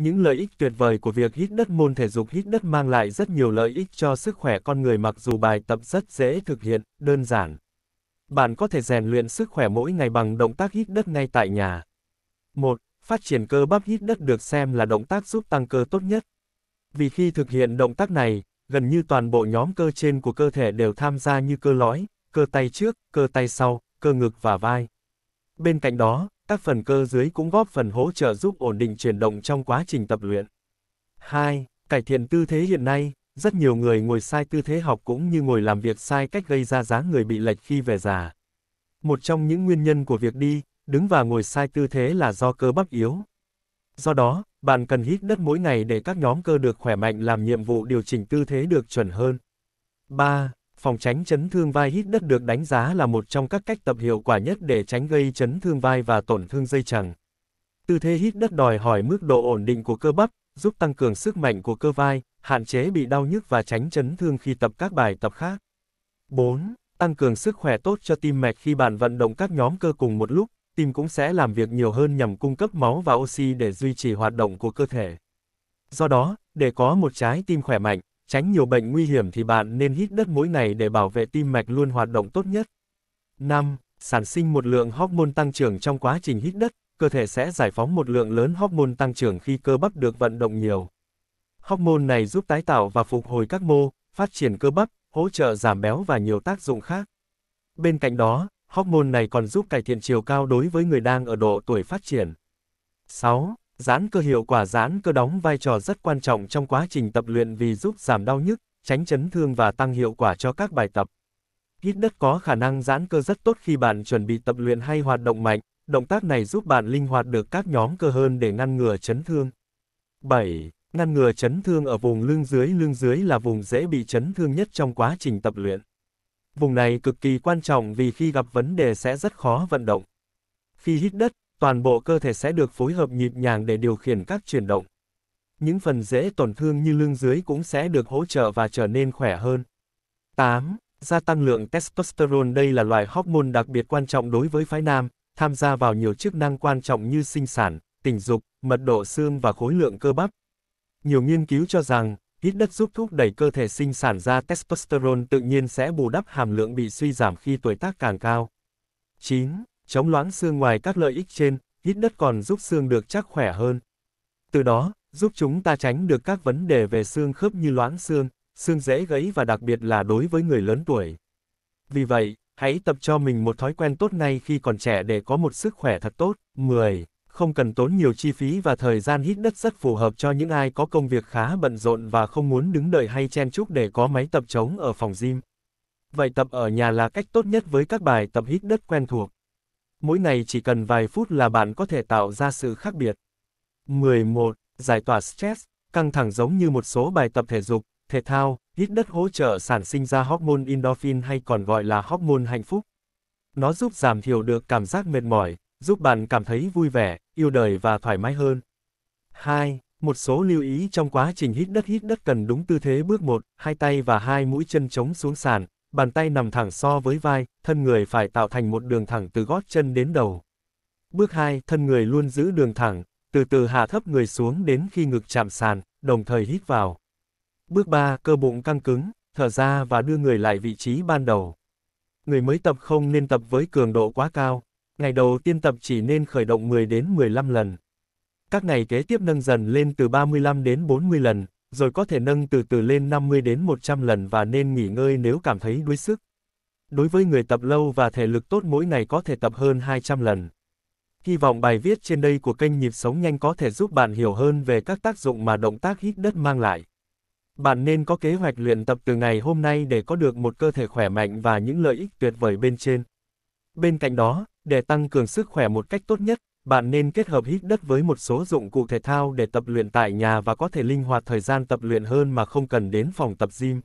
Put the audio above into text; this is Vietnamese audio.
Những lợi ích tuyệt vời của việc hít đất môn thể dục hít đất mang lại rất nhiều lợi ích cho sức khỏe con người mặc dù bài tập rất dễ thực hiện, đơn giản. Bạn có thể rèn luyện sức khỏe mỗi ngày bằng động tác hít đất ngay tại nhà. 1. Phát triển cơ bắp hít đất được xem là động tác giúp tăng cơ tốt nhất. Vì khi thực hiện động tác này, gần như toàn bộ nhóm cơ trên của cơ thể đều tham gia như cơ lõi, cơ tay trước, cơ tay sau, cơ ngực và vai. Bên cạnh đó, các phần cơ dưới cũng góp phần hỗ trợ giúp ổn định chuyển động trong quá trình tập luyện. 2. Cải thiện tư thế hiện nay, rất nhiều người ngồi sai tư thế học cũng như ngồi làm việc sai cách gây ra dáng người bị lệch khi về già. Một trong những nguyên nhân của việc đi, đứng và ngồi sai tư thế là do cơ bắp yếu. Do đó, bạn cần hít đất mỗi ngày để các nhóm cơ được khỏe mạnh làm nhiệm vụ điều chỉnh tư thế được chuẩn hơn. 3 phòng tránh chấn thương vai hít đất được đánh giá là một trong các cách tập hiệu quả nhất để tránh gây chấn thương vai và tổn thương dây chằng. Tư thế hít đất đòi hỏi mức độ ổn định của cơ bắp, giúp tăng cường sức mạnh của cơ vai, hạn chế bị đau nhức và tránh chấn thương khi tập các bài tập khác. 4. Tăng cường sức khỏe tốt cho tim mạch khi bạn vận động các nhóm cơ cùng một lúc, tim cũng sẽ làm việc nhiều hơn nhằm cung cấp máu và oxy để duy trì hoạt động của cơ thể. Do đó, để có một trái tim khỏe mạnh, Tránh nhiều bệnh nguy hiểm thì bạn nên hít đất mỗi ngày để bảo vệ tim mạch luôn hoạt động tốt nhất. 5. Sản sinh một lượng hormone tăng trưởng trong quá trình hít đất, cơ thể sẽ giải phóng một lượng lớn hormone tăng trưởng khi cơ bắp được vận động nhiều. Hormone này giúp tái tạo và phục hồi các mô, phát triển cơ bắp, hỗ trợ giảm béo và nhiều tác dụng khác. Bên cạnh đó, hormone này còn giúp cải thiện chiều cao đối với người đang ở độ tuổi phát triển. 6. Giãn cơ hiệu quả giãn cơ đóng vai trò rất quan trọng trong quá trình tập luyện vì giúp giảm đau nhức, tránh chấn thương và tăng hiệu quả cho các bài tập. Hít đất có khả năng giãn cơ rất tốt khi bạn chuẩn bị tập luyện hay hoạt động mạnh, động tác này giúp bạn linh hoạt được các nhóm cơ hơn để ngăn ngừa chấn thương. 7. Ngăn ngừa chấn thương ở vùng lưng dưới Lưng dưới là vùng dễ bị chấn thương nhất trong quá trình tập luyện. Vùng này cực kỳ quan trọng vì khi gặp vấn đề sẽ rất khó vận động. Khi hít đất, toàn bộ cơ thể sẽ được phối hợp nhịp nhàng để điều khiển các chuyển động. Những phần dễ tổn thương như lưng dưới cũng sẽ được hỗ trợ và trở nên khỏe hơn. 8. Gia tăng lượng testosterone đây là loại hormone đặc biệt quan trọng đối với phái nam, tham gia vào nhiều chức năng quan trọng như sinh sản, tình dục, mật độ xương và khối lượng cơ bắp. Nhiều nghiên cứu cho rằng, hít đất giúp thúc đẩy cơ thể sinh sản ra testosterone tự nhiên sẽ bù đắp hàm lượng bị suy giảm khi tuổi tác càng cao. 9 chống loãng xương ngoài các lợi ích trên, hít đất còn giúp xương được chắc khỏe hơn. Từ đó, giúp chúng ta tránh được các vấn đề về xương khớp như loãng xương, xương dễ gãy và đặc biệt là đối với người lớn tuổi. Vì vậy, hãy tập cho mình một thói quen tốt ngay khi còn trẻ để có một sức khỏe thật tốt. 10. Không cần tốn nhiều chi phí và thời gian hít đất rất phù hợp cho những ai có công việc khá bận rộn và không muốn đứng đợi hay chen chúc để có máy tập chống ở phòng gym. Vậy tập ở nhà là cách tốt nhất với các bài tập hít đất quen thuộc mỗi ngày chỉ cần vài phút là bạn có thể tạo ra sự khác biệt. 11. Giải tỏa stress, căng thẳng giống như một số bài tập thể dục, thể thao, hít đất hỗ trợ sản sinh ra hormone endorphin hay còn gọi là hormone hạnh phúc. Nó giúp giảm thiểu được cảm giác mệt mỏi, giúp bạn cảm thấy vui vẻ, yêu đời và thoải mái hơn. 2. Một số lưu ý trong quá trình hít đất hít đất cần đúng tư thế bước 1, hai tay và hai mũi chân chống xuống sàn, bàn tay nằm thẳng so với vai, thân người phải tạo thành một đường thẳng từ gót chân đến đầu. Bước 2, thân người luôn giữ đường thẳng, từ từ hạ thấp người xuống đến khi ngực chạm sàn, đồng thời hít vào. Bước 3, cơ bụng căng cứng, thở ra và đưa người lại vị trí ban đầu. Người mới tập không nên tập với cường độ quá cao, ngày đầu tiên tập chỉ nên khởi động 10 đến 15 lần. Các ngày kế tiếp nâng dần lên từ 35 đến 40 lần, rồi có thể nâng từ từ lên 50 đến 100 lần và nên nghỉ ngơi nếu cảm thấy đuối sức. Đối với người tập lâu và thể lực tốt mỗi ngày có thể tập hơn 200 lần. Hy vọng bài viết trên đây của kênh Nhịp Sống Nhanh có thể giúp bạn hiểu hơn về các tác dụng mà động tác hít đất mang lại. Bạn nên có kế hoạch luyện tập từ ngày hôm nay để có được một cơ thể khỏe mạnh và những lợi ích tuyệt vời bên trên. Bên cạnh đó, để tăng cường sức khỏe một cách tốt nhất, bạn nên kết hợp hít đất với một số dụng cụ thể thao để tập luyện tại nhà và có thể linh hoạt thời gian tập luyện hơn mà không cần đến phòng tập gym.